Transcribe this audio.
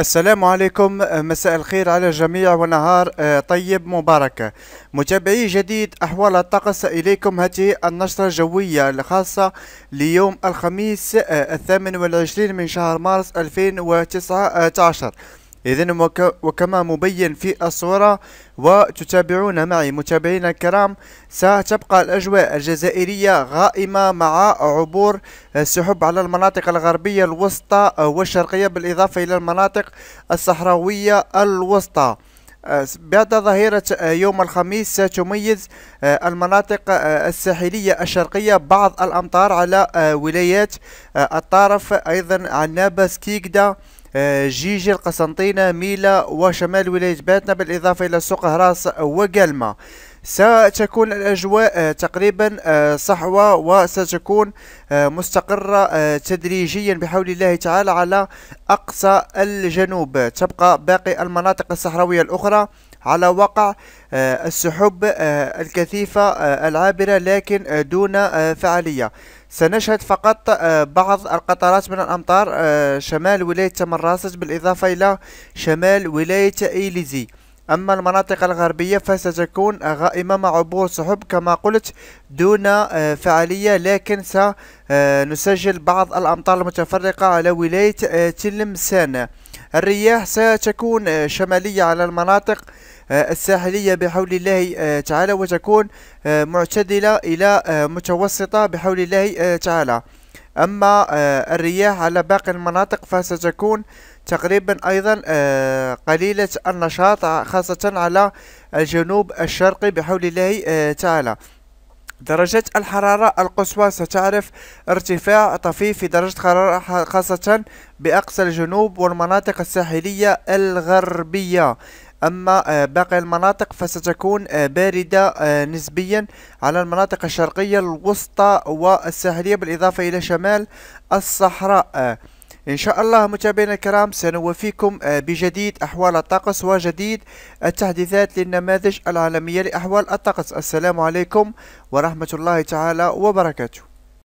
السلام عليكم مساء الخير على الجميع ونهار آه، طيب مبارك متابعي جديد أحوال الطقس إليكم هذه النشرة الجوية الخاصة ليوم الخميس آه، الثامن والعشرين من شهر مارس 2019 إذا وكما مبين في الصورة وتتابعون معي متابعينا الكرام ستبقى الأجواء الجزائرية غائمة مع عبور السحب على المناطق الغربية الوسطى والشرقية بالإضافة إلى المناطق الصحراوية الوسطى بعد ظهيرة يوم الخميس ستميز المناطق الساحلية الشرقية بعض الأمطار على ولايات الطرف أيضا عنابة سكيكدا جيجي القسنطينة ميلا وشمال ولاية باتنا بالإضافة إلى سوق هراس وقلمة ستكون الأجواء آه، تقريبا آه، صحوة وستكون آه، مستقرة تدريجيا بحول الله تعالى على أقصى الجنوب تبقى باقي المناطق الصحراوية الأخرى على وقع آه، السحب آه، الكثيفة آه، العابرة لكن دون فعالية سنشهد فقط بعض القطرات من الأمطار شمال ولاية تمراسج بالإضافة إلى شمال ولاية إيليزي أما المناطق الغربية فستكون غائمة مع عبور سحب كما قلت دون فعالية لكن سنسجل بعض الأمطار المتفرقة على ولاية تلمسان الرياح ستكون آه، شمالية على المناطق آه، الساحلية بحول الله آه، تعالى وتكون معتدلة إلى متوسطة بحول الله تعالى أما الرياح على باقي المناطق فستكون تقريبا أيضا قليلة النشاط خاصة على الجنوب الشرقي بحول الله تعالى درجة الحرارة القصوى ستعرف ارتفاع طفيف في درجة حرارة خاصة بأقصى الجنوب والمناطق الساحلية الغربية أما آه، باقي المناطق فستكون آه، باردة آه، نسبيا على المناطق الشرقية الوسطى والساحلية بالإضافة إلى شمال الصحراء إن شاء الله متابعينا الكرام سنوفيكم آه، بجديد أحوال الطقس وجديد التحديثات للنماذج العالمية لأحوال الطقس السلام عليكم ورحمة الله تعالى وبركاته